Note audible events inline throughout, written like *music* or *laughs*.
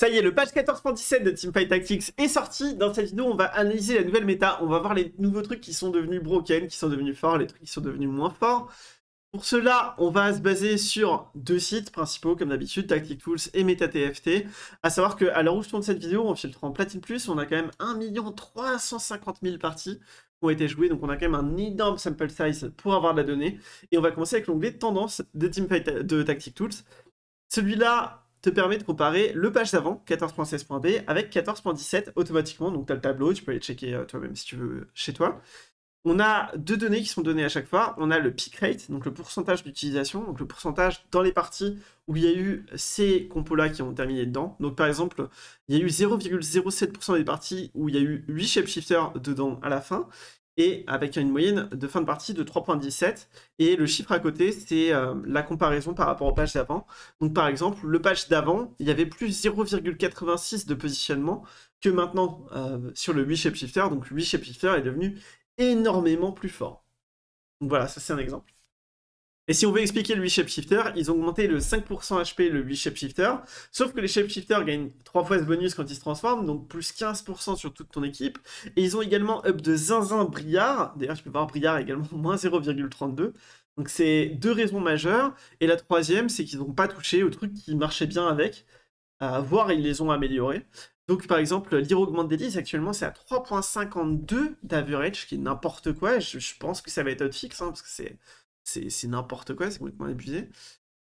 Ça y est, le patch 14.17 de Teamfight Tactics est sorti. Dans cette vidéo, on va analyser la nouvelle méta. On va voir les nouveaux trucs qui sont devenus broken, qui sont devenus forts, les trucs qui sont devenus moins forts. Pour cela, on va se baser sur deux sites principaux, comme d'habitude, Tactic Tools et MetaTFT. À savoir qu'à l'heure où je tourne cette vidéo, on filtrant en platine plus, on a quand même 1 350 000 parties qui ont été jouées. donc on a quand même un énorme sample size pour avoir de la donnée. Et on va commencer avec l'onglet tendance de Teamfight de Tactic Tools. Celui-là, te permet de comparer le page d'avant, 14.16.b, avec 14.17 automatiquement. Donc tu as le tableau, tu peux aller checker euh, toi-même si tu veux chez toi. On a deux données qui sont données à chaque fois. On a le peak rate, donc le pourcentage d'utilisation, donc le pourcentage dans les parties où il y a eu ces compos-là qui ont terminé dedans. Donc par exemple, il y a eu 0,07% des parties où il y a eu 8 shapeshifters dedans à la fin et avec une moyenne de fin de partie de 3.17. Et le chiffre à côté, c'est euh, la comparaison par rapport au patch d'avant. Donc par exemple, le patch d'avant, il y avait plus 0,86 de positionnement que maintenant euh, sur le 8 shapeshifter. Donc le 8 shifter est devenu énormément plus fort. Donc voilà, ça c'est un exemple. Et si on veut expliquer le 8 shapeshifter, ils ont augmenté le 5% HP le 8 shapeshifter, sauf que les shapeshifters gagnent 3 fois ce bonus quand ils se transforment, donc plus 15% sur toute ton équipe. Et ils ont également up de Zinzin brillard. d'ailleurs tu peux voir Briard également *laughs* moins 0,32. Donc c'est deux raisons majeures. Et la troisième, c'est qu'ils n'ont pas touché au truc qui marchait bien avec, voire ils les ont améliorés. Donc par exemple, l'Iro augmente d'Elise, actuellement c'est à 3.52 d'average, qui est n'importe quoi. Je, pense que ça va être hotfix, hein, parce que c'est c'est n'importe quoi, c'est complètement abusé.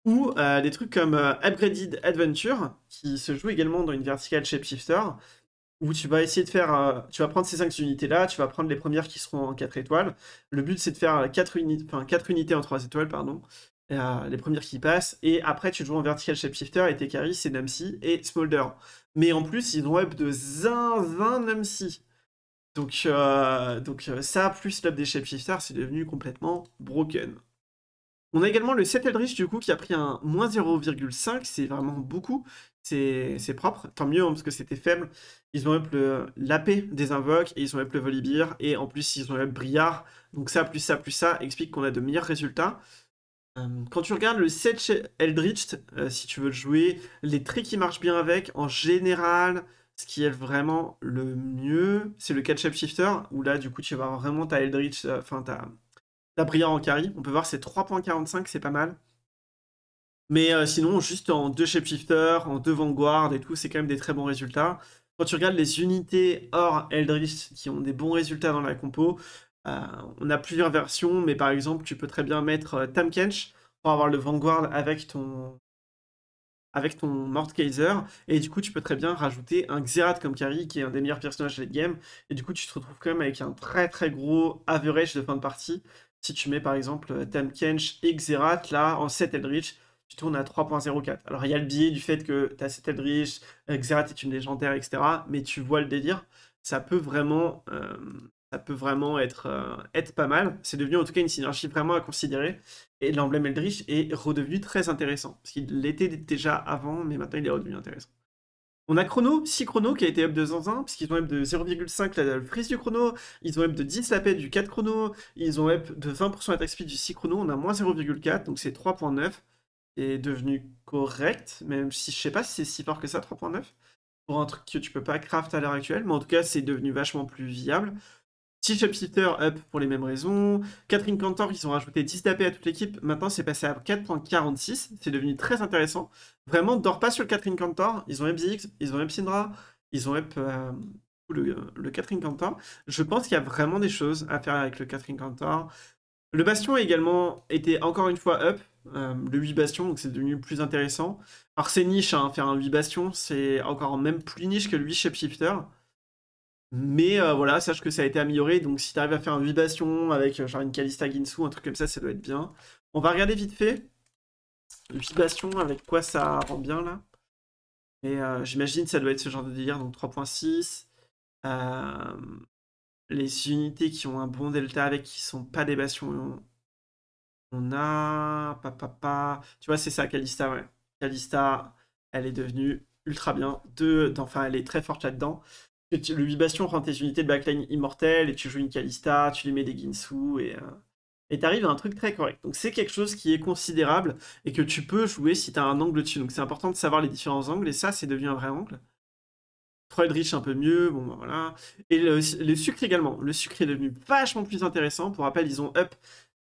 Ou euh, des trucs comme euh, Upgraded Adventure, qui se joue également dans une verticale shapeshifter, où tu vas essayer de faire. Euh, tu vas prendre ces 5 unités-là, tu vas prendre les premières qui seront en 4 étoiles. Le but, c'est de faire 4, unités en 3 étoiles, pardon. les premières qui passent, et après tu joues en vertical shapeshifter et tes carries c'est Namsi et Smolder. Mais en plus, ils ont web de zinzin Namsi. Donc, donc ça, plus l'up des shapeshifters, c'est devenu complètement broken. On a également le 7 Eldritch du coup qui a pris un moins 0,5, c'est vraiment beaucoup, c'est propre, tant mieux hein, parce que c'était faible. Ils ont up l'AP des invoques et ils ont up le Volibear et en plus ils ont up Briard, donc ça plus ça plus ça explique qu'on a de meilleurs résultats. Euh, quand tu regardes le 7 Eldritch, euh, si tu veux le jouer, les traits qui marchent bien avec, en général, ce qui est vraiment le mieux, c'est le ketchup Shifter, où là, du coup, tu vas avoir vraiment ta Eldritch, euh, enfin, ta la en carry. On peut voir, c'est 3.45, c'est pas mal. Mais euh, sinon, juste en deux Shifter en deux vanguard et tout, c'est quand même des très bons résultats. Quand tu regardes les unités hors Eldritch qui ont des bons résultats dans la compo, euh, on a plusieurs versions, mais par exemple, tu peux très bien mettre euh, Tamkench pour avoir le Vanguard avec ton avec ton Mordkaiser, et du coup tu peux très bien rajouter un Xerath comme carry, qui est un des meilleurs personnages de la game, et du coup tu te retrouves quand même avec un très très gros average de fin de partie, si tu mets par exemple euh, et Xerath, là, en 7 Eldritch, tu tournes à 3.04. Alors il y a le biais du fait que tu as 7 Eldritch, euh, Xerath est une légendaire, etc. Mais tu vois le délire, ça peut vraiment, euh, ça peut vraiment être, être pas mal. C'est devenu en tout cas une synergie vraiment à considérer. Et l'emblème Eldritch est redevenu très intéressant. Parce qu'il l'était déjà avant, mais maintenant il est redevenu intéressant. On a Chrono, 6 Chrono qui a été up de 10-1, puisqu'ils ont up de 0,5 la frise du chrono, ils ont up de 10 la paix du 4 chrono, ils ont up de 20% attaque speed du 6 chrono, on a moins 0,4, donc c'est 3.9, est devenu correct, même si je sais pas si c'est si fort que ça, 3.9, pour un truc que tu peux pas craft à l'heure actuelle, mais en tout cas c'est devenu vachement plus viable. Six Shifter up pour les mêmes raisons. Catherine Cantor, ils ont rajouté 10 d'AP à toute l'équipe. Maintenant, c'est passé à 4.46. C'est devenu très intéressant. Vraiment, dors pas sur le Catherine Cantor. Ils ont MZX, ils ont Epsindra, ils ont Ep, euh, le, Catherine Cantor. Je pense qu'il y a vraiment des choses à faire avec le Catherine Cantor. Le Bastion a également été encore une fois up. Euh, le 8 Bastion, donc c'est devenu plus intéressant. Alors, c'est niche, hein, faire un 8 Bastion, c'est encore même plus niche que le 8 shifter. Mais euh, voilà, sache que ça a été amélioré. Donc si tu arrives à faire un vibration avec euh, genre une Calista Ginsu, un truc comme ça, ça doit être bien. On va regarder vite fait. Vibration, avec quoi ça rend bien là. Et euh, j'imagine ça doit être ce genre de délire, donc 3.6. Euh, les unités qui ont un bon delta avec qui sont pas des bastions. On a. Papa. Tu vois, c'est ça, Calista, ouais. Calista, elle est devenue ultra bien. De, enfin, elle est très forte là-dedans le 8 bastion rend tes unités de backline immortelles et tu joues une Kalista, tu lui mets des Ginsu et. Euh, et t'arrives à un truc très correct. Donc c'est quelque chose qui est considérable et que tu peux jouer si t'as un angle dessus. Donc c'est important de savoir les différents angles et ça c'est devenu un vrai angle. riche un peu mieux, bon ben, voilà. Et le, sucre également. Le sucre est devenu vachement plus intéressant. Pour rappel, ils ont up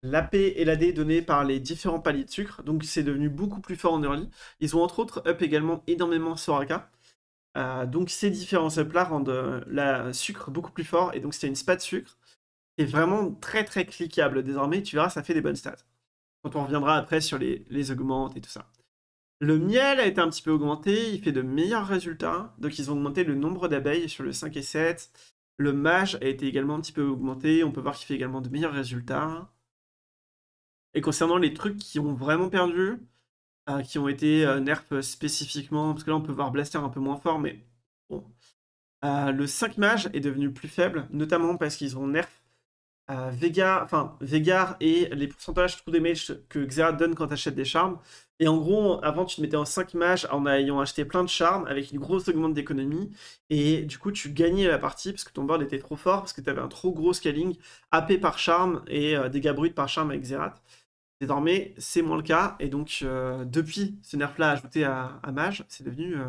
la P et la D données par les différents paliers de sucre. Donc c'est devenu beaucoup plus fort en early. Ils ont entre autres up également énormément Soraka. Euh, donc ces différents subs-là rendent euh, le sucre beaucoup plus fort, et donc c'est une spa de sucre. C'est vraiment très très cliquable désormais, tu verras, ça fait des bonnes stats. Quand on reviendra après sur les, les augmentes et tout ça. Le miel a été un petit peu augmenté, il fait de meilleurs résultats, donc ils ont augmenté le nombre d'abeilles sur le 5 et 7. Le mage a été également un petit peu augmenté, on peut voir qu'il fait également de meilleurs résultats. Et concernant les trucs qui ont vraiment perdu, euh, qui ont été nerf euh, nerfs euh, spécifiquement, parce que là on peut voir Blaster un peu moins fort, mais bon. le 5 mage est devenu plus faible, notamment parce qu'ils ont nerf Vega, enfin Vegar et les pourcentages des damage que Xerath donne quand t'achètes des charmes. Et en gros, avant tu te mettais en 5 mage en ayant acheté plein de charmes avec une grosse augmente d'économie, et du coup tu gagnais la partie parce que ton board était trop fort, parce que tu avais un trop gros scaling, AP par charme et dégâts bruts par charme avec Xerath. Désormais, c'est moins le cas. Et donc, euh, depuis ce nerf-là ajouté à, Mage, c'est devenu euh,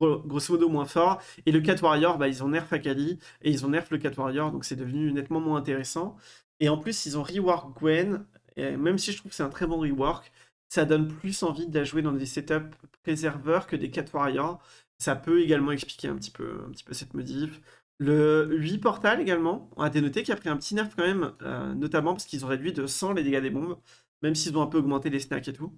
grosso modo moins fort. Et le Cat Warrior, bah, ils ont nerf Akali et ils ont nerf le Cat Warrior. Donc, c'est devenu nettement moins intéressant. Et en plus, ils ont rework Gwen. Et même si je trouve que c'est un très bon rework, ça donne plus envie de la jouer dans des setups préserveurs que des Cat Warriors. Ça peut également expliquer un petit peu, un petit peu cette modif. Le 8 Portal également a été noté qui a pris un petit nerf quand même, euh, notamment parce qu'ils ont réduit de 100 les dégâts des bombes, même s'ils ont un peu augmenté les snacks et tout.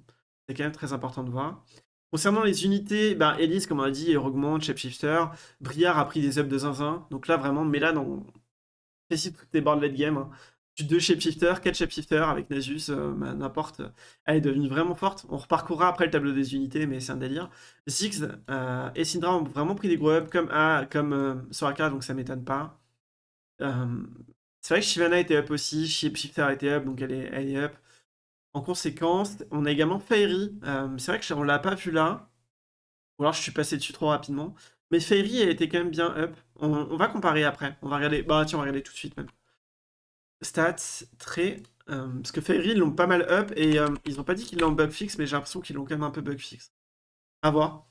C'est quand même très important de voir. Concernant les unités, bah, Elise, comme on a dit, augmente, Shifter, Briard a pris des up de zinzin. Donc là, vraiment, mais là dans. Précise toutes les barres de late game. Hein deux shapeshifters, quatre shapeshifters avec Nasus, euh, bah, n'importe. Elle est devenue vraiment forte. On reparcourra après le tableau des unités, mais c'est un délire. Ziggs euh, et Syndra ont vraiment pris des gros up comme, ah, comme euh, Soraka, donc ça m'étonne pas. c'est vrai que Shivana était up aussi, Shapeshifter était up, donc elle est, elle up. En conséquence, on a également Fairy. c'est vrai qu'on l'a pas vu là. Ou alors je suis passé dessus trop rapidement. Mais Fairy, elle était quand même bien up. On, on va comparer après. On va regarder. Bah tiens, on va regarder tout de suite même stats, très euh, parce que Fairy, ils l'ont pas mal up et euh, ils ont pas dit qu'ils l'ont bug fixe, mais j'ai l'impression qu'ils l'ont quand même un peu bug fixe. À voir.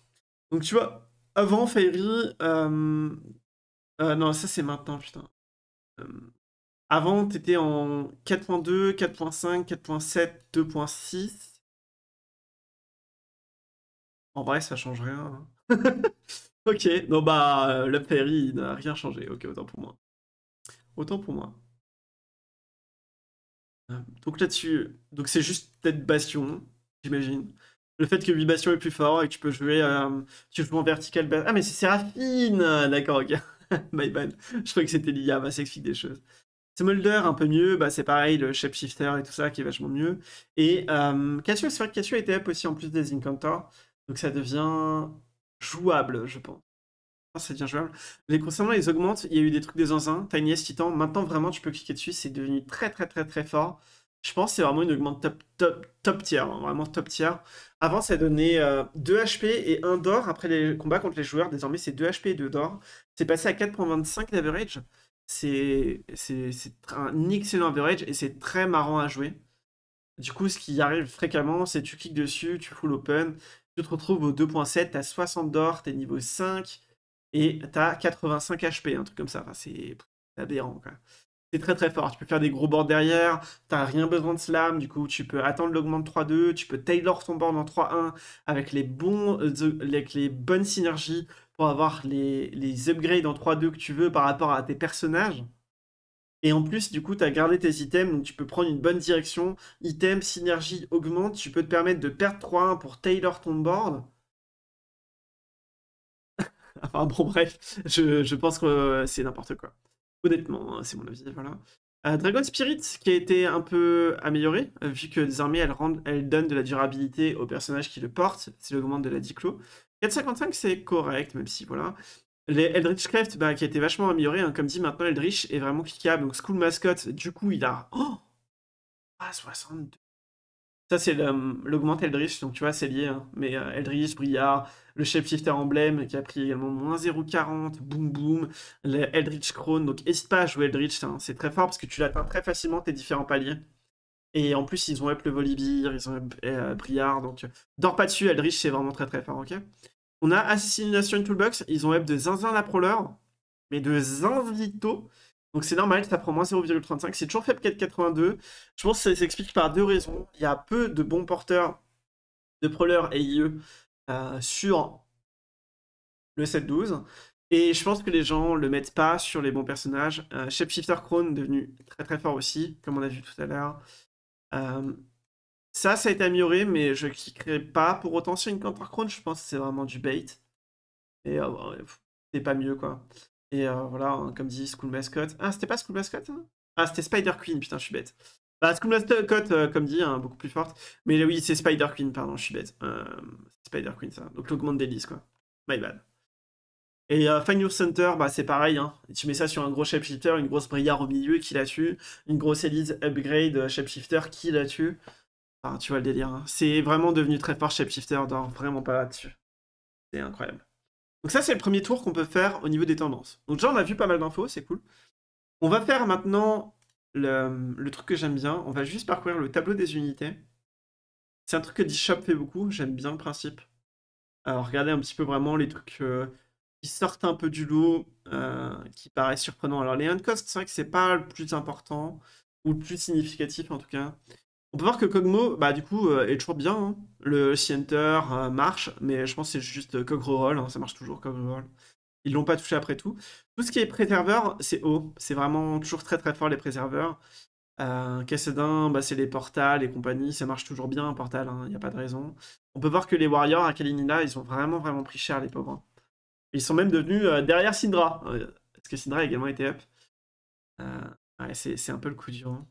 Donc tu vois, avant Fairy. Euh, non, ça c'est maintenant, putain. avant, t'étais en 4.2, 4.5, 4.7, 2.6. En vrai, ça change rien. Hein. *laughs* ok, non bah, le Fairy n'a rien changé. Ok, autant pour moi. Autant pour moi. Ah, donc là-dessus, donc c'est juste peut-être Bastion, j'imagine. Le fait que 8 Bastion est plus fort et que tu peux jouer, euh, tu joues en vertical. Ah, mais c'est Séraphine ah, D'accord, ok. *laughs* My bad. Je croyais que c'était l'IA, ça explique des choses. smolder un peu mieux, bah, c'est pareil, le Shapeshifter et tout ça qui est vachement mieux. Et euh, Cassio, c'est vrai que Cassio était up aussi en plus des Incantors, donc ça devient jouable, je pense. Ah, c'est bien jouable. Les concernant les augmentent, il y a eu des trucs des zinzins, une S Titan, maintenant vraiment tu peux cliquer dessus, c'est devenu très très très très fort. Je pense que c'est vraiment une augmente top, top, top tier, hein. vraiment top tier. Avant, ça donnait 2 euh, HP et 1 d'or après les combats contre les joueurs. Désormais, c'est 2 HP et 2 d'or. C'est passé à 4.25 d'average. C'est un excellent average et c'est très marrant à jouer. Du coup, ce qui arrive fréquemment, c'est tu cliques dessus, tu full open, tu te retrouves au 2.7, t'as 60 d'or, t'es niveau 5, et t'as 85 HP, un truc comme ça. c'est aberrant, C'est très très fort. Tu peux faire des gros boards derrière, t'as rien besoin de slam, du coup tu peux attendre l'augment 3-2, tu peux tailor ton board en 3-1 avec les bons euh, les bonnes synergies pour avoir les, les upgrades en 3-2 que tu veux par rapport à tes personnages. Et en plus, du coup, tu as gardé tes items, donc tu peux prendre une bonne direction. Item, synergie, augmente, tu peux te permettre de perdre 3-1 pour tailor ton board. *laughs* enfin bon, bref, je, pense que euh, c'est n'importe quoi. Honnêtement, hein, c'est mon avis, voilà. Euh, Dragon Spirit qui a été un peu amélioré, euh, vu que désormais elle, elle donne de la durabilité au personnage qui le porte, c'est le moment de la Diclo. 455 c'est correct, même si voilà. Les Eldritch Craft bah, qui a été vachement amélioré, hein, comme dit maintenant Eldritch est vraiment cliquable, donc School mascot du coup il a... Oh ah, 62 ça, c'est l'augment Eldritch, donc tu vois, c'est lié. Hein. Mais euh, Eldritch, Briard, le Shapeshifter emblème qui a pris également moins 0,40, boum boum, Eldritch Crone. Donc, n'hésite pas à jouer Eldritch, hein. c'est très fort parce que tu l'atteins très facilement tes différents paliers. Et en plus, ils ont up le Volibear, ils ont up euh, donc euh, dors pas dessus, Eldritch, c'est vraiment très très fort, ok On a Assassination Toolbox, ils ont up de Zinzin la proleur mais de Zinzito. Donc c'est normal, ça prend moins 0,35. C'est toujours faible 4,82. Je pense que ça s'explique par deux raisons. Il y a peu de bons porteurs de Prowler et IE euh, sur le 7-12. Et je pense que les gens ne le mettent pas sur les bons personnages. Chef euh, Shifter Crone devenu très très fort aussi, comme on a vu tout à l'heure. Euh, ça, ça a été amélioré, mais je ne cliquerai pas pour autant sur une counter Je pense que c'est vraiment du bait. Et c'est pas mieux quoi. Et euh, voilà, comme dit School Mascot. Ah, c'était pas School Mascot hein Ah, c'était Spider Queen, putain, je suis bête. Bah, School Mascot, euh, comme dit, hein, beaucoup plus forte. Mais oui, c'est Spider Queen, pardon, je suis bête. Euh, Spider Queen, ça. Donc l'augmente d'hélice, quoi. My bad. Et euh, Find Your Center, bah, c'est pareil. Hein. Tu mets ça sur un gros shapeshifter, une grosse brillard au milieu qui la tue, une grosse Elise upgrade shapeshifter qui la tue. tu vois le délire. Hein. C'est vraiment devenu très fort shapeshifter, dort vraiment pas là-dessus. C'est incroyable. Donc ça, c'est le premier tour qu'on peut faire au niveau des tendances. Donc déjà, on a vu pas mal d'infos, c'est cool. On va faire maintenant le, euh, truc que j'aime bien. On va juste parcourir le tableau des unités. C'est un truc que Shop fait beaucoup, j'aime bien le principe. Alors euh, regardez un petit peu vraiment les trucs euh, qui sortent un peu du lot, qui paraissent surprenants. Alors les hand costs, c'est vrai que c'est pas le plus important, ou le plus significatif en tout cas on peut voir que Kogmo, bah, du coup, euh, est toujours bien. Hein. Le Center euh, marche, mais je pense que c'est juste euh, Kogro Roll, hein. ça marche toujours Roll. Ils l'ont pas touché après tout. Tout ce qui est préserveur, c'est haut. C'est vraiment toujours très très fort les préserveurs. Cassadin, bah, c'est les portals et compagnie, ça marche toujours bien un portal, hein. il n'y a pas de raison. On peut voir que les Warriors à Kalinina, ils ont vraiment vraiment pris cher les pauvres. Ils sont même devenus derrière Syndra, parce que Syndra a également été up. Ouais, c'est un peu le coup dur.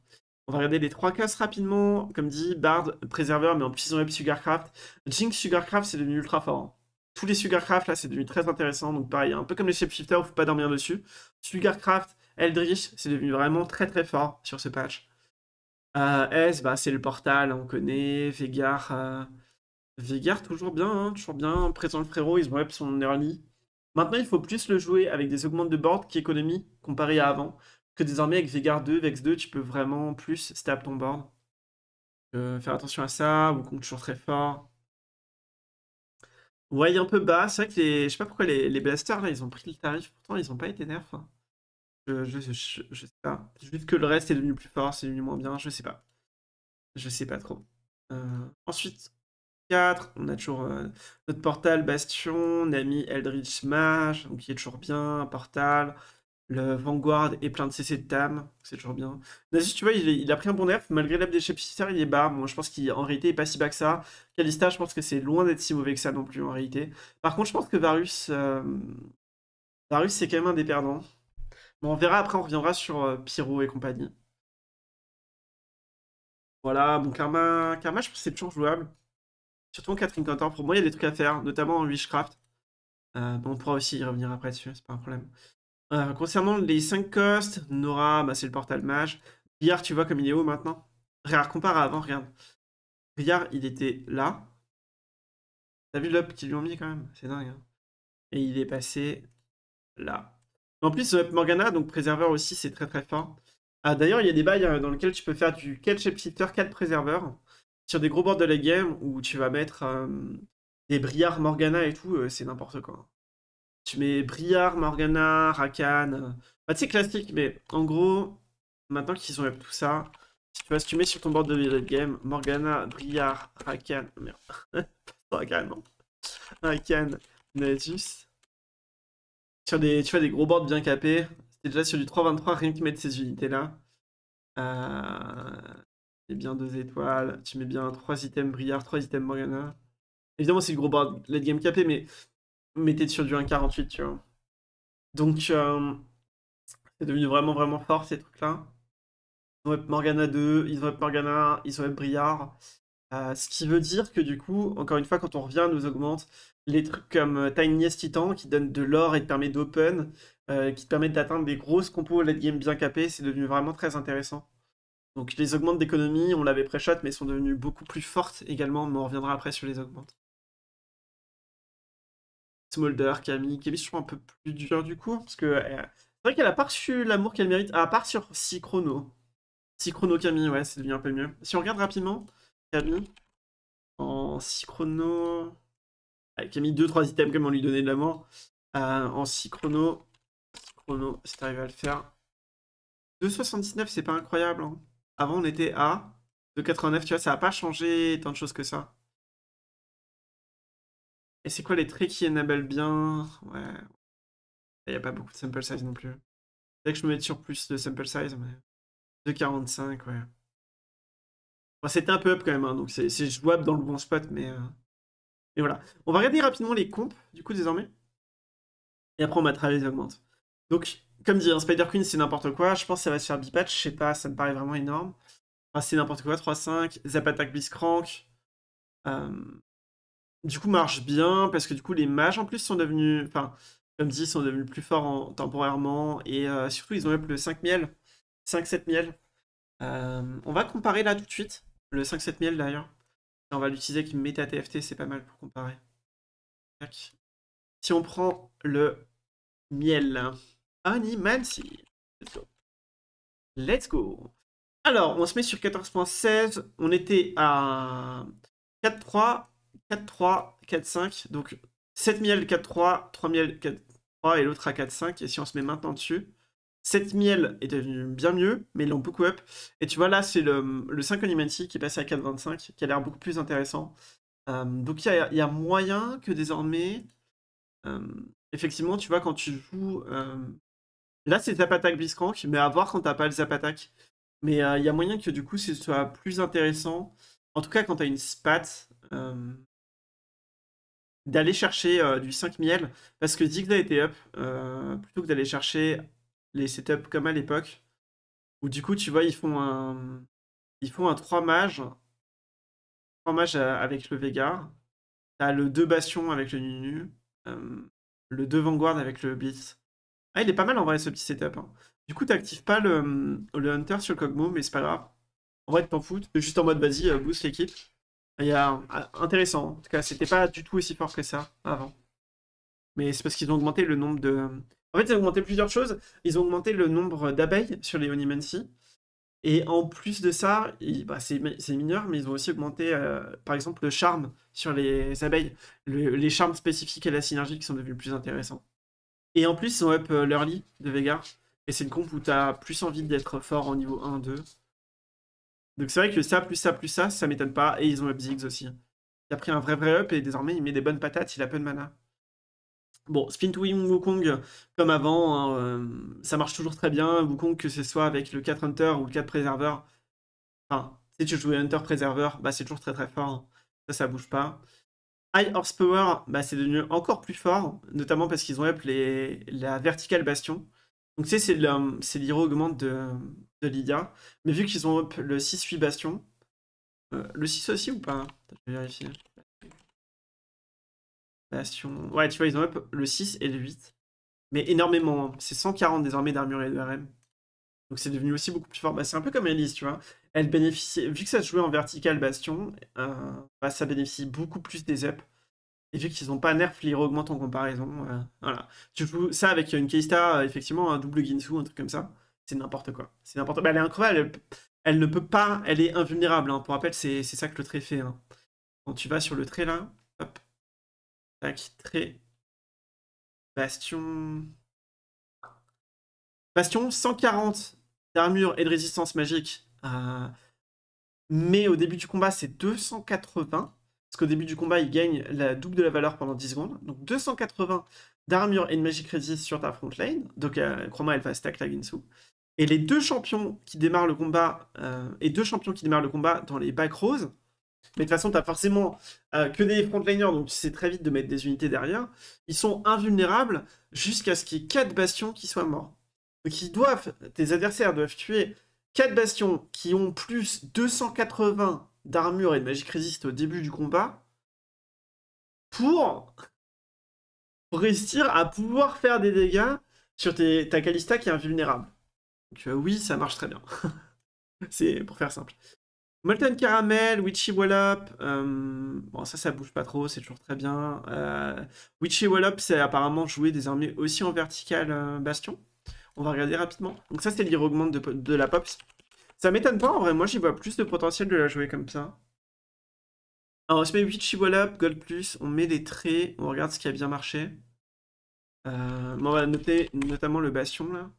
On va regarder les trois cases rapidement. Comme dit, Bard, Préserveur, mais en ont web Sugarcraft. Jinx Sugarcraft, c'est devenu ultra fort. Hein. Tous les Sugarcraft, là, c'est devenu très intéressant. Donc pareil, un peu comme les ne faut pas dormir dessus. Sugarcraft, Eldritch, c'est devenu vraiment très très fort sur ce patch. Euh, S, bah, c'est le portal, on connaît. Vegar, euh, toujours bien, hein, toujours bien. Présent le frérot, ils ont son early. Maintenant, il faut plus le jouer avec des augmentes de board qui économie comparé à avant que désormais avec Vegar 2, Vex 2, tu peux vraiment plus stab ton board. Euh, faire attention à ça, ou compte toujours très fort. Ouais, il un peu bas. C'est vrai que les, je sais pas pourquoi les, blasters là, ils ont pris le tarif. Pourtant, ils ont pas été nerfs. Hein. Je, je, je, sais pas. Juste que le reste est devenu plus fort, c'est devenu moins bien. Je sais pas. Je sais pas trop. Euh, ensuite, 4, on a toujours euh, notre portal Bastion, Nami, Eldritch Mage, donc qui est toujours bien, portal. Le Vanguard est plein de CC de Tam, c'est toujours bien. Nasus, tu vois, il, a pris un bon nerf, malgré l'up des il est bas. Moi, je pense qu'en réalité, il est pas si bas que ça. Kalista, je pense que c'est loin d'être si mauvais que ça non plus, en réalité. Par contre, je pense que Varus, euh, Varus, c'est quand même un des perdants. Bon, on verra après, on reviendra sur euh, Pyro et compagnie. Voilà, bon, Karma, Karma je pense que c'est toujours jouable. Surtout en Catherine Cantor, pour moi, il y a des trucs à faire, notamment en Witchcraft. Euh, on pourra aussi y revenir après dessus, c'est pas un problème. Euh, concernant les 5 cost, Nora, bah, c'est le portal mage. Briard, tu vois comme il est haut maintenant. Regarde, compare à avant, regarde. Briard, il était là. T'as vu l'up qu'ils lui ont mis quand même C'est dingue. Hein. Et il est passé là. En plus, euh, Morgana, donc préserveur aussi, c'est très très fort. Ah, D'ailleurs, il y a des bails euh, dans lesquels tu peux faire du 4 shapeshifter, 4 préserveurs sur des gros bords de la game où tu vas mettre des briards Morgana et tout, c'est n'importe quoi. Tu mets Briard, Morgana, Rakan. Euh, bah, tu classique, mais en gros, maintenant qu'ils ont tout ça, si tu vois, si tu mets sur ton board de late Game, Morgana, Briard, Rakan. Merde. *laughs* Rakan, non. Rakan, Nasus. Sur des, tu vois, des gros boards bien capés. c'est déjà sur du 3-23, rien que mettre ces unités-là. Euh... bien deux étoiles, tu mets bien trois items Briard, trois items Morgana. Évidemment, c'est le gros board late game capé, mais Mettez sur du 1,48, tu vois. Donc, euh, c'est devenu vraiment, vraiment fort ces trucs-là. Ils ont Morgana 2, ils ont Morgana, ils ont Briard. Euh, ce qui veut dire que du coup, encore une fois, quand on revient, nous augmente les trucs comme euh, Tinyest Titan qui donne de l'or et te permet d'open, qui te permet d'atteindre des grosses compos late game bien capées, c'est devenu vraiment très intéressant. Donc les augmentes d'économie, on l'avait pré-shot, mais sont devenues beaucoup plus fortes également, mais on reviendra après sur les augmentes. Smolder, Camille. Camille, je trouve un peu plus dur du coup. Parce que euh, c'est vrai qu'elle a pas reçu l'amour qu'elle mérite, à part sur 6 chronos. 6 chronos, Camille, ouais, c'est devenu un peu mieux. Si on regarde rapidement, Camille, en 6 chrono, Avec Camille, 2-3 items comme on lui donnait de l'amour. Euh, en 6 chronos. Chrono, c'est arrivé à le faire. 2,79, c'est pas incroyable. Hein. Avant, on était à 2,89, tu vois, ça a pas changé tant de choses que ça. Et c'est quoi les traits qui enable bien Ouais. Il n'y a pas beaucoup de sample size non plus. Dès que je me mette sur plus de sample size, mais... 2,45, ouais. c'était un peu up quand même, hein, donc c'est jouable dans le bon spot, mais. Et euh, voilà. On va regarder rapidement les comps, du coup, désormais. Et après, on va travailler les augmentes. Donc, comme dit, hein, Spider Queen, c'est n'importe quoi. Je pense que ça va se faire bipatch, je sais pas, ça me paraît vraiment énorme. c'est n'importe quoi, 3-5, Zap Attack Biscrank. Euh du coup, marche bien parce que du coup, les mages en plus sont devenus, enfin, comme dit, sont devenus plus forts en, temporairement et euh, surtout, ils ont même le 5 miel, 5-7 miel. on va comparer là tout de suite, le 5-7 miel d'ailleurs. On va l'utiliser qui méta TFT, c'est pas mal pour comparer. Si on prend le miel, Animancy, let's go. Let's go. Alors, on se met sur 14.16, on était à 4-3. 4-3, 4-5. Donc 7 miel 4-3, 3 miel 4-3 et l'autre à 4-5. Et si on se met maintenant dessus, 7 miel est devenu bien mieux, mais ils l'ont beaucoup up. Et tu vois, là, c'est le, 5 animatique qui est passé à 4-25, qui a l'air beaucoup plus intéressant. Euh, donc il y, a moyen que désormais, euh, effectivement, tu vois, quand tu joues. Euh, là, c'est Zapatak Biscank, mais à voir quand t'as pas le Zapatak. Mais il y a moyen que du coup, ce soit plus intéressant. En tout cas, quand t'as une spat d'aller chercher euh, du 5 miel parce que Zigda était up euh, plutôt que d'aller chercher les setups comme à l'époque où du coup tu vois ils font un ils font un 3 mage 3 mage avec le Vega t'as le 2 bastion avec le Nunu euh, le 2 vanguard avec le Blitz ah il est pas mal en vrai ce petit setup hein. du coup t'actives pas le, le, Hunter sur le Kog'Maw mais c'est pas grave en vrai t'en fous t'es juste en mode vas-y boost l'équipe il y ah, Intéressant. En tout cas, c'était pas du tout aussi fort que ça avant. Mais c'est parce qu'ils ont augmenté le nombre de. En fait, ils ont augmenté plusieurs choses. Ils ont augmenté le nombre d'abeilles sur les Onimancy. Et en plus de ça, bah, c'est mineur, mais ils ont aussi augmenté, euh, par exemple, le charme sur les abeilles. Les charmes spécifiques à la synergie qui sont devenus plus intéressants. Et en plus, ils ont up euh, l'early de Vega. Et c'est une comp où t'as plus envie d'être fort en niveau 1-2 donc c'est vrai que ça, plus ça, plus ça, ça m'étonne pas. Et ils ont Ziggs aussi. Il a pris un vrai vrai up et désormais il met des bonnes patates, il a peu de mana. Bon, Spin to Wing Wukong, comme avant, hein, euh, ça marche toujours très bien. Wukong, que ce soit avec le 4 Hunter ou le 4 Preserver. Enfin, si tu jouais Hunter Preserver, bah, c'est toujours très très fort. Ça, ça bouge pas. High Horsepower, bah, c'est devenu encore plus fort, notamment parce qu'ils ont up la Vertical Bastion. Donc, tu sais, c'est l'hero augmente de, Lydia, Mais vu qu'ils ont up le 6-8 Bastion, euh, le 6 aussi ou pas Je vais vérifier. Bastion. Ouais, tu vois, ils ont up le 6 et le 8. Mais énormément. Hein. C'est 140 désormais d'armure et de RM. Donc c'est devenu aussi beaucoup plus fort. Bah, c'est un peu comme Elise, tu vois. Elle bénéficie, vu que ça se jouait en vertical Bastion, euh, bah, ça bénéficie beaucoup plus des ups. Et vu qu'ils n'ont pas nerf, les augmente en comparaison. Euh, voilà. Tu joues ça avec une Keista, effectivement, un double Ginsu, un truc comme ça c'est n'importe quoi. C'est n'importe quoi. Bah, elle est incroyable. Elle, ne peut pas. Elle est invulnérable. Hein. Pour rappel, c'est ça que le trait fait. Hein. Quand tu vas sur le trait là, hop, tac, trait, bastion. Bastion 140 d'armure et de résistance magique. Euh, mais au début du combat, c'est 280. Parce qu'au début du combat, il gagne la double de la valeur pendant 10 secondes. Donc 280 d'armure et de magie résiste sur ta front lane. Donc euh, crois-moi, elle va stack la Ginsu. Et les deux champions qui démarrent le combat, euh, et deux champions qui démarrent le combat dans les back rows, mais de toute façon, tu as forcément euh, que des frontliners, donc c'est très vite de mettre des unités derrière. Ils sont invulnérables jusqu'à ce qu'il y ait 4 bastions qui soient morts. Donc doivent, tes adversaires doivent tuer 4 bastions qui ont plus 280 d'armure et de magie résiste au début du combat pour, réussir à pouvoir faire des dégâts sur tes... ta Kalista qui est invulnérable. Donc euh, oui, ça marche très bien. *laughs* c'est pour faire simple. Molten Caramel, Witchy Wallop, euh, bon ça ça bouge pas trop, c'est toujours très bien. Euh, Witchy Wallop c'est apparemment joué désormais aussi en vertical bastion. On va regarder rapidement. Donc ça c'est l'irrogmente de, de la Pops. Ça m'étonne pas en vrai, moi j'y vois plus de potentiel de la jouer comme ça. Alors on se met Witchy Wallop, Gold Plus, on met des traits, on regarde ce qui a bien marché. on va noter notamment le bastion là.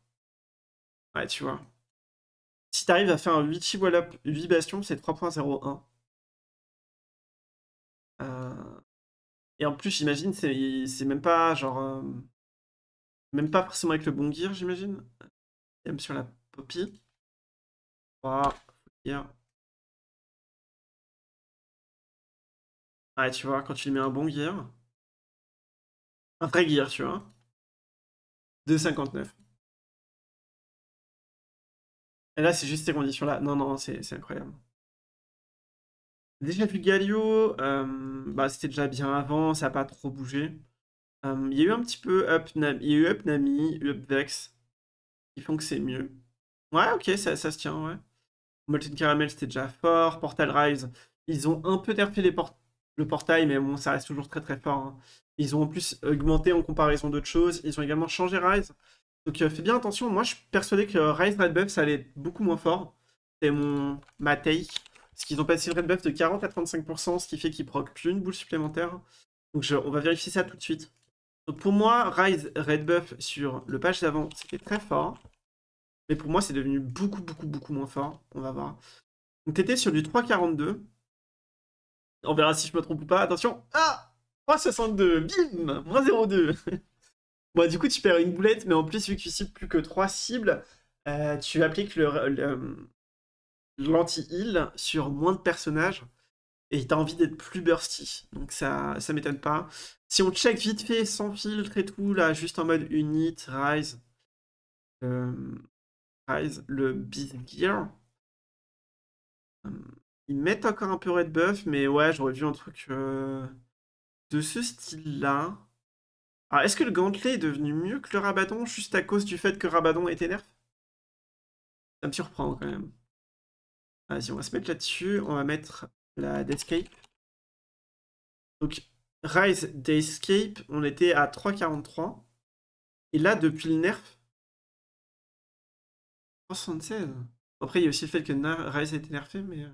Ouais, tu vois. Si t'arrives à faire un 8 up 8 Bastions, c'est 3.01. Euh, et en plus, j'imagine, c'est même pas genre. Euh, même pas forcément avec le bon gear, j'imagine. Même sur la poppy. 3, gear. Ouais, tu vois, quand tu lui mets un bon gear. Un vrai gear, tu vois. 2,59. Et là, c'est juste ces conditions-là. Non, non, c'est incroyable. Déjà vu Galio, euh, bah, c'était déjà bien avant, ça n'a pas trop bougé. Euh, il y a eu un petit peu Up, y a eu Up Nami, Up Vex, qui font que c'est mieux. Ouais, ok, ça, se tient, ouais. Molten Caramel, c'était déjà fort. Portal Rise, ils ont un peu nerfé le portail, mais bon, ça reste toujours très très fort. Hein. Ils ont en plus augmenté en comparaison d'autres choses. Ils ont également changé Rise. Donc euh, fais bien attention. Moi, je suis persuadé que Rise Red Buff, ça allait être beaucoup moins fort. C'est mon ma take. Parce qu'ils ont passé le Red Buff de 40 à 35%, ce qui fait qu'ils proc plus une boule supplémentaire. Donc on va vérifier ça tout de suite. Donc pour moi, Rise Red Buff sur le page d'avant, c'était très fort. Mais pour moi, c'est devenu beaucoup, beaucoup, beaucoup moins fort. On va voir. Donc t'étais sur du 3,42. On verra si je me trompe ou pas. Attention. Ah 3,62. Bim Moins 0,2. *laughs* Bon, du coup, tu perds une boulette, mais en plus, vu que tu cibles plus que 3 cibles, euh, tu appliques euh, l'anti-heal sur moins de personnages et as envie d'être plus bursty. Donc ça, ça m'étonne pas. Si on check vite fait, sans filtre et tout, là, juste en mode unit, rise, euh, rise, le big gear. Ils mettent encore un peu red buff, mais ouais, j'aurais vu un truc de ce style-là. Alors, est-ce que le gantelet est devenu mieux que le Rabadon juste à cause du fait que Rabadon était nerf Ça me surprend quand même. Vas-y, on va se mettre là-dessus. On va mettre la Deathscape. Donc, Rise Deathscape, on était à 3,43. Et là, depuis le nerf, 3,76. Après, il y a aussi le fait que Rise a été nerfé, mais... Euh.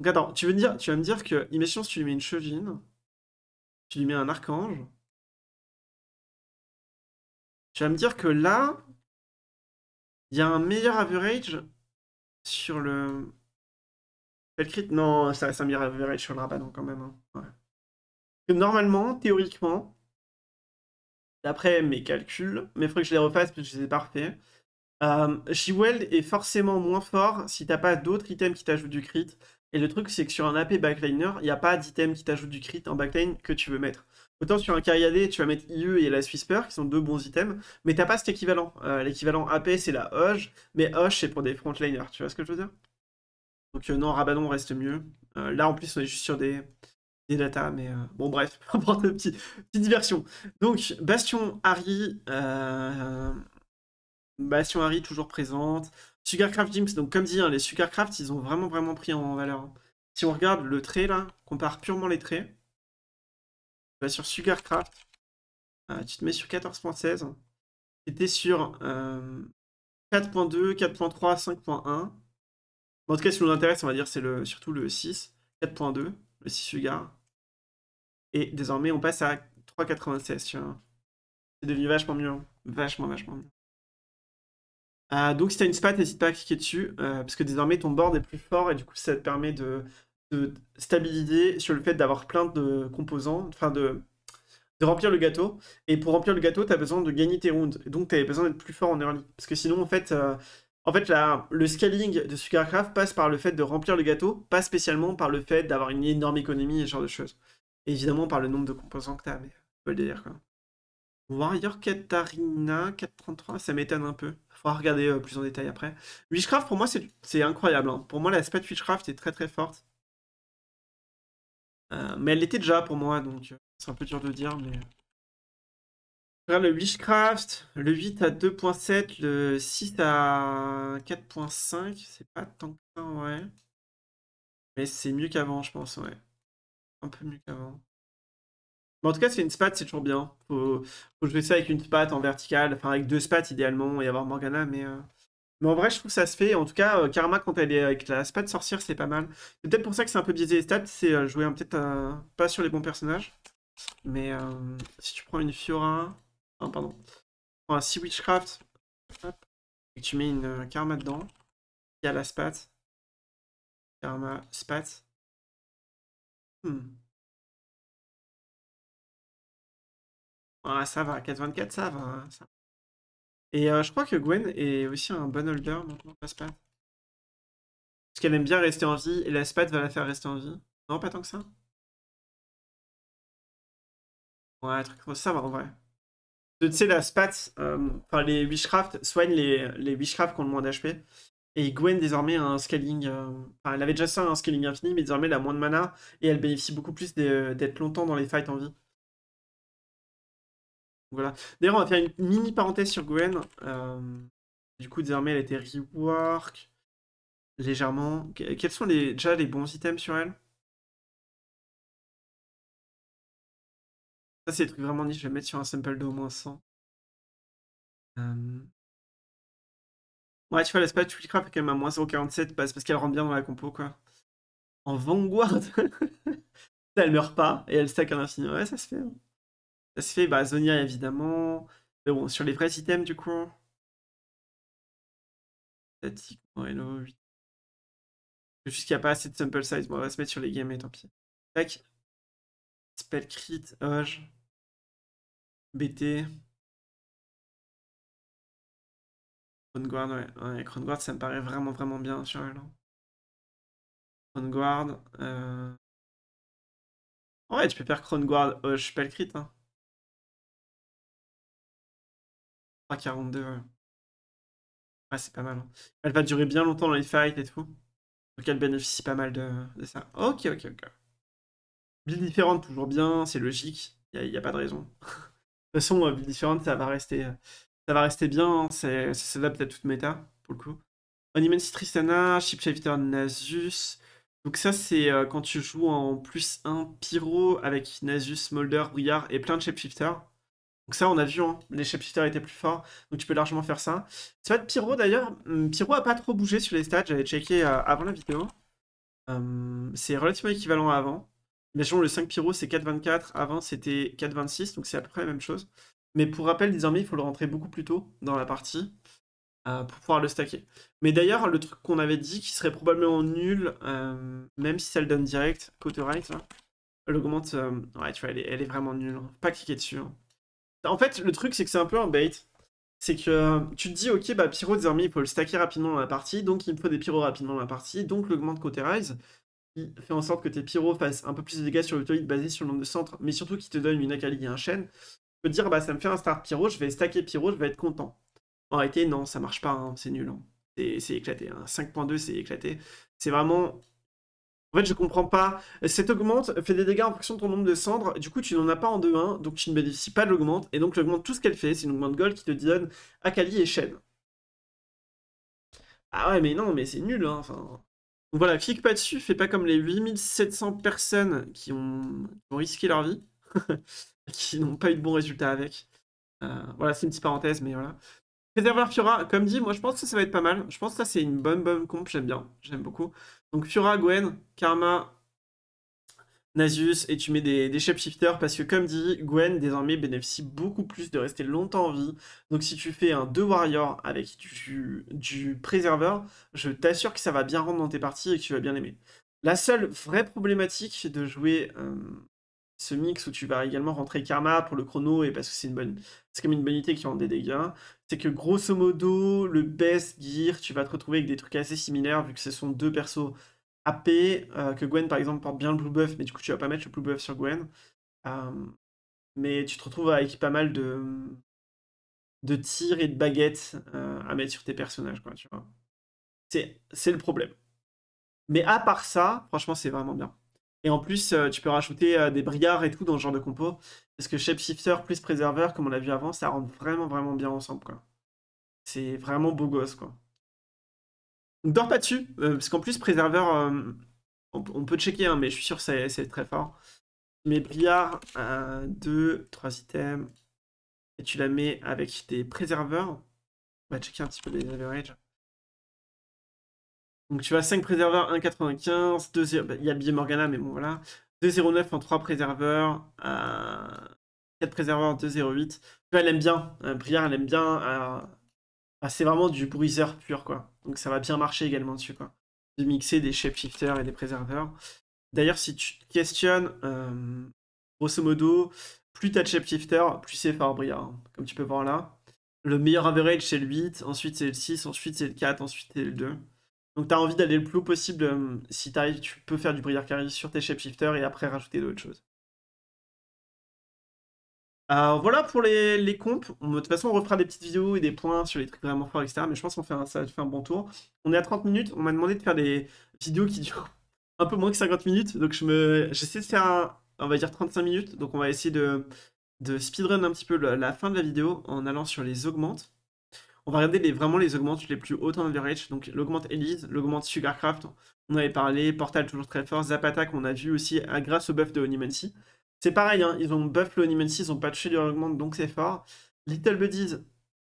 Donc attends, tu, veux dire, tu vas me dire que, imagine si tu lui mets une chevine tu lui mets un archange, tu vas me dire que là, il y a un meilleur average sur le. crit non, ça reste un meilleur average sur le non quand même. Hein. Que normalement, théoriquement, d'après mes calculs, mais il faudrait que je les refasse parce que je les ai pas refaits. Euh, est forcément moins fort si tu t'as pas d'autres items qui t'ajoutent du crit. Et le truc, c'est que sur un AP backliner, il n'y a pas d'item qui t'ajoute du crit en backline que tu veux mettre. Autant sur un Cariadé, tu vas mettre IE et la Swisper, qui sont deux bons items, mais t'as pas cet équivalent. Euh, l'équivalent AP, c'est la Hoge, mais Hoge, c'est pour des frontliners, tu vois ce que je veux dire Donc euh, non, Rabadon reste mieux. Euh, là, en plus, on est juste sur des, des data, mais bon, bref, *laughs* prendre une petite diversion. Donc, Bastion, Harry, Bastion, Harry toujours présente. Sugarcraft Jims, donc comme dit, hein, les Sugarcraft, ils ont vraiment, vraiment pris en valeur. Si on regarde le trait, là, compare purement les traits, sur Sugarcraft. Euh, tu te mets sur 14.16. Tu étais sur 4.2, 4.3, 5.1. En tout cas, ce qui nous intéresse, on va dire, c'est le, surtout le 6, 4.2, le 6 Sugar. Et désormais, on passe à 3.96. C'est devenu vachement mieux. Vachement, vachement mieux. Euh, donc, si tu as une spat, n'hésite pas à cliquer dessus, euh, parce que désormais ton board est plus fort et du coup, ça te permet de de stabiliser sur le fait d'avoir plein de composants, enfin de, de remplir le gâteau. Et pour remplir le gâteau, tu as besoin de gagner tes rounds. donc, tu besoin d'être plus fort en early. Parce que sinon, en fait, euh, en fait la, le scaling de Sugarcraft passe par le fait de remplir le gâteau, pas spécialement par le fait d'avoir une énorme économie et ce genre de choses. évidemment, par le nombre de composants que tu as. Mais pas le délire, quoi. Warrior Katarina 433, ça m'étonne un peu. Faudra regarder euh, plus en détail après. Witchcraft, pour moi, c'est incroyable. Hein. Pour moi, l'aspect Witchcraft est très très forte. Euh, mais elle l'était déjà pour moi, donc euh, c'est un peu dur de dire, mais... Euh. Regarde le Witchcraft, le 8 à 2.7, le 6 à 4.5, c'est pas tant que ça, ouais. Mais c'est mieux qu'avant, je pense, ouais. Un peu mieux qu'avant. Mais en tout cas, c'est une spat, c'est toujours bien. Faut, faut jouer ça avec une spat en verticale, enfin avec deux spats idéalement, et avoir Morgana, mais... Mais en vrai, je trouve que ça se fait. En tout cas, euh, Karma, quand elle est avec la spat sorcière, c'est pas mal. C'est peut-être pour ça que c'est un peu biaisé les stats. C'est euh, jouer peut-être pas sur les bons personnages. Mais euh, si tu prends une Fiora. Non, oh, pardon. Prends un Sea Witchcraft. Hop, et tu mets une Karma dedans. Il y a la spat. Karma, spat. Hmm. Ah, ça va. 4-24, ça va. Hein, et euh, je crois que Gwen est aussi un bon holder maintenant, spat. Parce qu'elle aime bien rester en vie et la spat va la faire rester en vie. Non, pas tant que ça. Ouais, truc comme ça, en vrai. Tu sais, la spat, euh, enfin les witchcraft, soignent les, les witchcraft qui ont le moins d'HP. Et Gwen désormais a un scaling. Euh, enfin, elle avait déjà ça, un scaling infini, mais désormais elle a moins de mana et elle bénéficie beaucoup plus d'être longtemps dans les fights en vie. Voilà. D'ailleurs, on va faire une mini parenthèse sur Gwen. Euh, du coup, désormais, elle était rework légèrement. Quels sont les, déjà les bons items sur elle Ça, c'est des trucs vraiment nids Je vais mettre sur un sample d'au moins 100. Euh, ouais, tu vois, la spa crap est quand même à moins 0,47 parce, parce qu'elle rentre bien dans la compo, quoi. En vanguard *laughs* Elle meurt pas et elle stack à l'infini. Ouais, ça se fait. Hein. Ça se fait, bah, Zonia évidemment. Mais bon, sur les vrais items du coup. Statiquement, hello. Juste n'y pas assez de sample size. Bon, on va se mettre sur les games tant pis. Tac. Spell crit, Hoge. BT. Guard, ouais. ouais ça me paraît vraiment, vraiment bien sur elle. Chronguard. Euh... Ouais, tu peux faire Croneguard, Hoge, Spell Hein. 42, ah c'est pas mal. Hein. Elle va durer bien longtemps dans les fights et tout. Donc elle bénéficie pas mal de, ça. Ok, ok, ok. Build différente, toujours bien, c'est logique. Il n'y a, pas de raison. *laughs* de toute façon, euh, build différente, ça va rester, euh, ça va rester bien. Hein. c'est- Ça s'adapte à toute méta, pour le coup. Onimancy Tristana, Shifter Nasus. Donc ça, c'est euh, quand tu joues en plus 1 Pyro avec Nasus, Molder, Briar et plein de Shifter. Donc ça, on a vu, hein. les shapeshifters étaient plus forts, donc tu peux largement faire ça. C'est pas de Pyro d'ailleurs, hum, Pyro a pas trop bougé sur les stats, j'avais checké euh, avant la vidéo. Hum, c'est relativement équivalent à avant. genre, le 5 Pyro c'est 4,24, avant c'était 4,26, donc c'est à peu près la même chose. Mais pour rappel, désormais, il faut le rentrer beaucoup plus tôt dans la partie euh, pour pouvoir le stacker. Mais d'ailleurs, le truc qu'on avait dit qui serait probablement nul, hum, même si ça le donne direct, côté right, là, elle augmente. ouais, tu vois, elle est, vraiment nulle. Hein. Pas cliquer dessus. Hein. En fait, le truc, c'est que c'est un peu un bait. C'est que euh, tu te dis, ok, bah Pyro, désormais, il faut le stacker rapidement dans la partie, donc il me faut des pyros rapidement dans la partie, donc côté rise, qui fait en sorte que tes pyros fassent un peu plus de dégâts sur le toit basé sur le nombre de centres, mais surtout qui te donne une Akali et un chaîne. Tu peux te dire, bah ça me fait un start Pyro, je vais stacker Pyro, je vais être content. En réalité, non, ça marche pas, hein, c'est nul. Hein. C'est éclaté. Hein. 5.2, c'est éclaté. C'est vraiment en fait, je comprends pas. Cette augmente fait des dégâts en fonction de ton nombre de cendres. Du coup, tu n'en as pas en 2-1, donc tu ne bénéficies pas de l'augmente. Et donc, l'augmente, tout ce qu'elle fait, c'est une augmente gold qui te donne Akali et Shen. Ah ouais, mais non, mais c'est nul, hein, Enfin... Donc voilà, clique pas dessus, fais pas comme les 8700 personnes qui ont, risqué leur vie, *laughs* qui n'ont pas eu de bons résultats avec. Euh, voilà, c'est une petite parenthèse, mais voilà. Préserveur Fiora, comme dit, moi je pense que ça va être pas mal. Je pense que ça c'est une bonne bonne comp, j'aime bien, j'aime beaucoup. Donc auras Gwen, Karma, Nasus, et tu mets des, des shapeshifters parce que comme dit, Gwen désormais bénéficie beaucoup plus de rester longtemps en vie. Donc si tu fais un 2 warrior avec du, du préserveur, je t'assure que ça va bien rendre dans tes parties et que tu vas bien aimer. La seule vraie problématique de jouer euh, ce mix où tu vas également rentrer Karma pour le chrono et parce que c'est une bonne, c'est comme une bonne qui rend des dégâts. C'est que grosso modo, le best gear, tu vas te retrouver avec des trucs assez similaires vu que ce sont deux persos AP, euh, que Gwen par exemple porte bien le blue buff, mais du coup tu vas pas mettre le blue buff sur Gwen. Euh, mais tu te retrouves avec pas mal de, de tirs et de baguettes euh, à mettre sur tes personnages, quoi, tu vois. C'est, c'est le problème. Mais à part ça, franchement, c'est vraiment bien. Et en plus, euh, tu peux rajouter euh, des brillards et tout dans ce genre de compo. Parce que Shifter plus Préserveur, comme on l'a vu avant, ça rentre vraiment, vraiment bien ensemble. quoi. C'est vraiment beau gosse. quoi. Donc, dors pas dessus. Euh, parce qu'en plus, Préserveur, on, peut checker, hein, mais je suis sûr que c'est très fort. Mais brillard, 2, 3 items. Et tu la mets avec des préserveurs. On va checker un petit peu les averages. Donc tu as 5 préserveurs, 1,95, 2... Bah, il y a Billet Morgana, mais bon voilà. 2,09 en 3 préserveurs, 4 euh, préserveurs, 2,08. Elle aime bien, euh, Briard elle aime bien. Euh, bah, c'est vraiment du bruiseur pur, quoi. Donc ça va bien marcher également dessus, quoi. De mixer des shapeshifters et des préserveurs. D'ailleurs, si tu te questionnes, grosso modo, plus t'as de shapeshifters, plus c'est fort Briard, hein, comme tu peux voir là. Le meilleur average, c'est le 8, ensuite c'est le 6, ensuite c'est le 4, ensuite c'est le 2. Donc tu as envie d'aller le plus haut possible euh, si arrives, tu peux faire du Briar Carry sur tes shapeshifters et après rajouter d'autres choses. Alors voilà pour les, les comps. de toute façon, on refera des petites vidéos et des points sur les trucs vraiment forts, etc. Mais je pense qu'on fait un, ça faire un bon tour. On est à 30 minutes. On m'a demandé de faire des vidéos qui durent un peu moins que 50 minutes. Donc je me, j'essaie de faire, on va dire 35 minutes. Donc on va essayer de, de speedrun un petit peu la, la fin de la vidéo en allant sur les augmentes. On va regarder les, vraiment les augmentes les plus hautes en average. Donc l'augmente Elise, l'augmente Sugarcraft, on avait parlé, Portal toujours très fort, Zapata qu'on a vu aussi euh, grâce au buff de Onimancy. C'est pareil, hein, ils ont buff le Onimancy, ils ont patché leur augmente donc c'est fort. Little Buddies,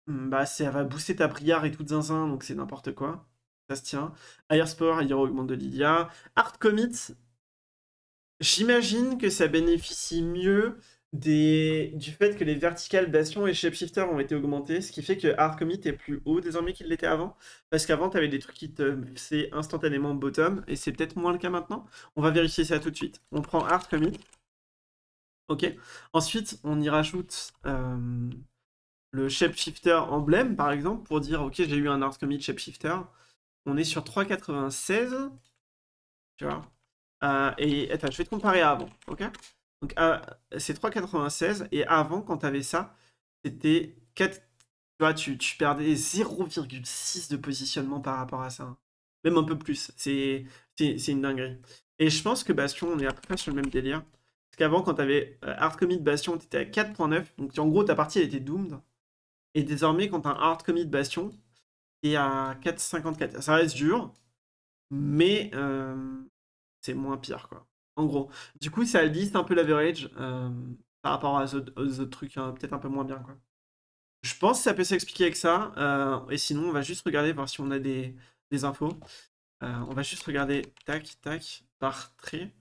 hmm, bah ça va booster ta briard et tout zinzin donc c'est n'importe quoi. Ça se tient. il Sport, augmente de Lydia. Art Commit, j'imagine que ça bénéficie mieux des, du fait que les verticales bastion et shapeshifter ont été augmentées, ce qui fait que hard est plus haut désormais qu'il l'était avant. Parce qu'avant, tu avais des trucs qui te C'est instantanément bottom, et c'est peut-être moins le cas maintenant. On va vérifier ça tout de suite. On prend hard Ok. Ensuite, on y rajoute euh, le le Shifter emblème, par exemple, pour dire Ok, j'ai eu un art commit Shifter. On est sur 3,96. Tu vois. Euh, et attends, je vais te comparer à avant. Ok. Donc c'est 3,96 et avant, quand tu avais ça, c'était 4. Tu vois, tu, perdais 0,6 de positionnement par rapport à ça. Hein. Même un peu plus. C'est une dinguerie. Et je pense que Bastion, on est à peu près sur le même délire. Parce qu'avant, quand tu avais euh, Hard Commit Bastion, tu étais à 4.9. Donc en gros, ta partie, elle était doomed. Et désormais, quand tu as un Hard Commit Bastion, tu à 4.54. Ça reste dur, mais euh, c'est moins pire, quoi. En gros. Du coup, ça liste un peu l'average euh, par rapport aux autres trucs hein, peut-être un peu moins bien. Quoi. Je pense que ça peut s'expliquer avec ça. Euh, et sinon, on va juste regarder, voir si on a des, infos. Euh, on va juste regarder, tac, tac, par trait.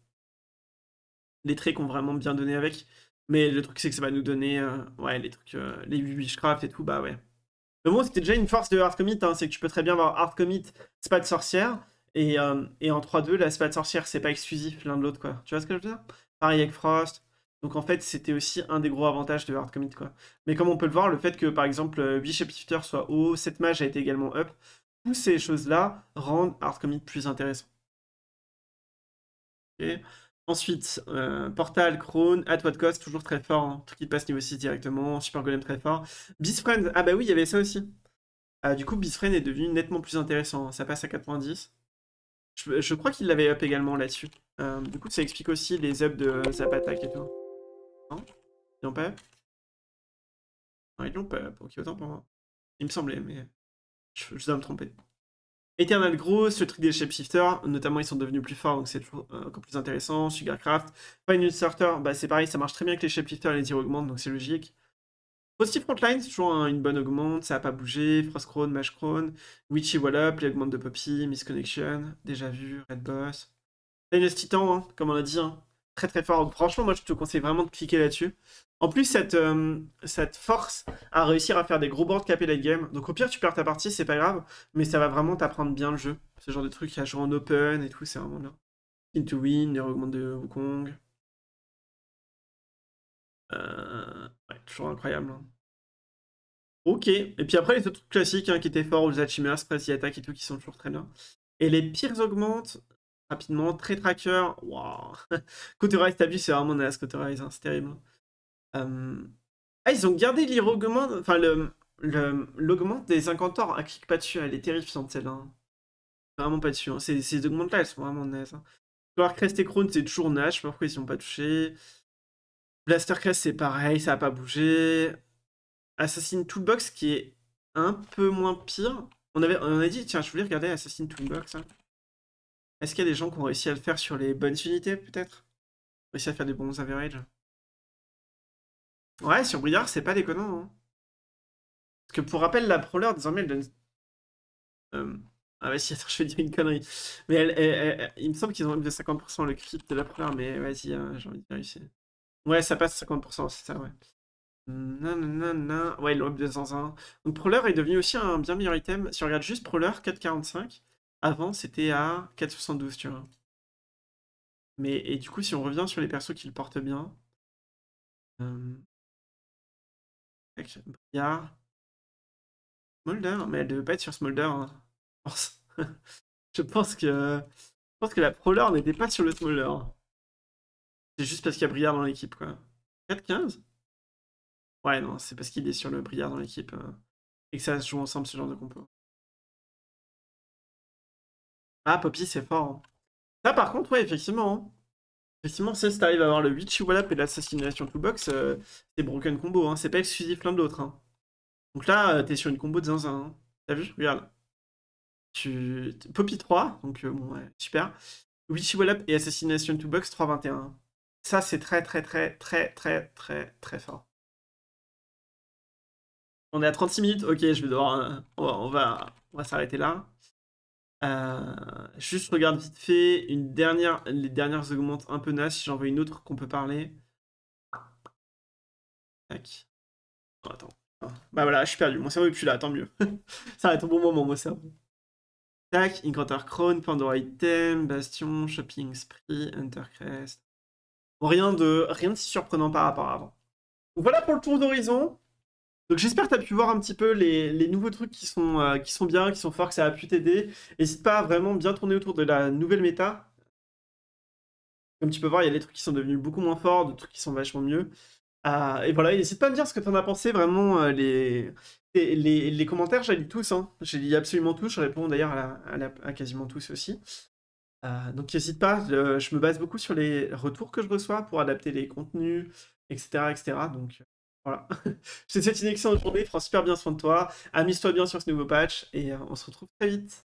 Les traits qu'on vraiment bien donné avec. Mais le truc, c'est que ça va nous donner ouais, les trucs, les Witchcraft et tout, bah ouais. Le bon, c'était déjà une force de hard commit, hein, c'est que tu peux très bien avoir hard commit, c'est pas de sorcière. Euh, et, en 3-2, la spade Sorcière, c'est pas exclusif l'un de l'autre, quoi. Tu vois ce que je veux dire Pareil avec Frost. Donc en fait, c'était aussi un des gros avantages de Hard Commit, quoi. Mais comme on peut le voir, le fait que, par exemple, 8 soit haut, 7 mage a été également up, toutes ces choses-là rendent Hard Commit plus intéressant. Ensuite, euh, Portal, Krone, At What Cost, toujours très fort, hein. Tout truc qui passe niveau 6 directement, Super Golem très fort. Friend, ah bah oui, il y avait ça aussi. Ah, du coup, bisfriend est devenu nettement plus intéressant, hein. ça passe à 90. Je, crois qu'il l'avait up également là-dessus. Euh, du coup, ça explique aussi les ups de Zapata et tout. Non Ils l'ont pas Non, ils l'ont pas Ok, autant pour moi. Il me semblait, mais je, dois me tromper. Eternal Gross, le truc des shapeshifters, notamment ils sont devenus plus forts, donc c'est toujours euh, encore plus intéressant. Sugarcraft, Final Starter, bah c'est pareil, ça marche très bien avec les shapeshifters les tirs augmentent, donc c'est logique. Positive Frontline, c'est toujours une bonne augmente, ça n'a pas bougé. Frostcrone, Mashcrone, Witchy Wallop, les augmentes de Poppy, Misconnection, déjà vu, Red Boss. dynasty Titan, hein, comme on l'a dit, hein. très très fort. Franchement, moi je te conseille vraiment de cliquer là-dessus. En plus, cette, euh, cette force à réussir à faire des gros boards capés late game. Donc au pire, tu perds ta partie, c'est pas grave, mais ça va vraiment t'apprendre bien le jeu. Ce genre de truc à jouer en open et tout, c'est vraiment là. Into win, les augmentes de Wukong. Euh, ouais, toujours incroyable. Hein. Ok, et puis après, les autres trucs classiques hein, qui étaient forts, les Chimeras, Press, attaque et tout, qui sont toujours très bien. Et les pires augmentent rapidement, très tracker, waouh. *laughs* Rise t'as vu, c'est vraiment naze, Côté hein, c'est terrible. Euh, ah, ils ont gardé l'augmente, enfin, le, l'augmente des incantors à ah, clique pas dessus, elle est terrifiante celle-là. Vraiment pas dessus, hein. ces, augmentes-là, elles sont vraiment naze Hein. Crest et c'est toujours naze, je sais pas pourquoi ils sont pas touchés. Crest, c'est pareil, ça n'a pas bougé. Assassin Toolbox, qui est un peu moins pire. On, avait, on a dit, tiens, je voulais regarder Assassin Toolbox. Hein. Est-ce qu'il y a des gens qui ont réussi à le faire sur les bonnes unités, peut-être Réussir à faire des bons Average. Ouais, sur Brilliard, c'est pas déconnant. Hein. Parce que pour rappel, la proleur désormais, elle donne. Euh, ah, bah si, attends, *laughs* je vais dire une connerie. Mais elle, il me semble qu'ils ont même de 50% le crit de la proleur mais vas-y, hein, j'ai envie de réussir. Ouais, ça passe 50%, c'est ça, ouais. non. Ouais, web 201. Donc Prowler est devenu aussi un bien meilleur item. Si on regarde juste Prowler, 4,45. Avant, c'était à 4,72, tu vois. Mais, et du coup, si on revient sur les persos qui le portent bien. Euh... Briard. Smolder, mais elle devait pas être sur Smolder. Hein, *laughs* je pense que. Je pense que la Prowler n'était pas sur le Smolder. C'est juste parce qu'il y a Briard dans l'équipe, quoi. 4-15 Ouais, non, c'est parce qu'il est sur le Briard dans l'équipe. Euh, et que ça se joue ensemble, ce genre de compo. Ah, Poppy, c'est fort. Hein. Ça, par contre, ouais, effectivement. Hein. Effectivement, si tu arrives à avoir le Witchy Chihuahua et l'assassination to Box, euh, c'est broken combo. hein. C'est pas exclusif l'un de l'autre. Hein. Donc là, euh, t'es sur une combo de zinzin. T'as vu Regarde. Tu... Poppy 3, donc bon, ouais, super. Witchy Wallap et Assassination Toolbox 3-21. Ça, c'est très, très, très, très, très, très, très fort. On est à 36 minutes. Ok, je vais devoir. Euh, on va, on va, s'arrêter là. Euh, juste regarde vite fait une dernière, les dernières augmentent un peu nas. Si j'en veux une autre qu'on peut parler. Tac. Oh, attends. Oh. Bah voilà, je suis perdu. Mon cerveau est plus là, tant mieux. *laughs* Ça va être au bon moment, mon cerveau. Tac, Incantar Crown, Pandora Item, Bastion, Shopping Spree, Huntercrest. Rien de, rien de si surprenant par rapport à avant. Donc voilà pour le tour d'horizon. Donc j'espère que tu as pu voir un petit peu les, nouveaux trucs qui sont, euh, qui sont bien, qui sont forts, que ça a pu t'aider. N'hésite pas à vraiment bien tourner autour de la nouvelle méta. Comme tu peux voir, il y a des trucs qui sont devenus beaucoup moins forts, des trucs qui sont vachement mieux. Euh, et voilà, n'hésite pas à me dire ce que tu en as pensé, vraiment, euh, les, les, commentaires, j'ai lu tous. Hein. j'ai lu absolument tous, je réponds d'ailleurs à, à, quasiment tous aussi. Euh, donc n'hésite pas, euh, je, me base beaucoup sur les retours que je reçois pour adapter les contenus, etc. etc. Donc euh, voilà. *laughs* je une excellente journée, prends super bien soin de toi, amuse-toi bien sur ce nouveau patch et on se retrouve très vite.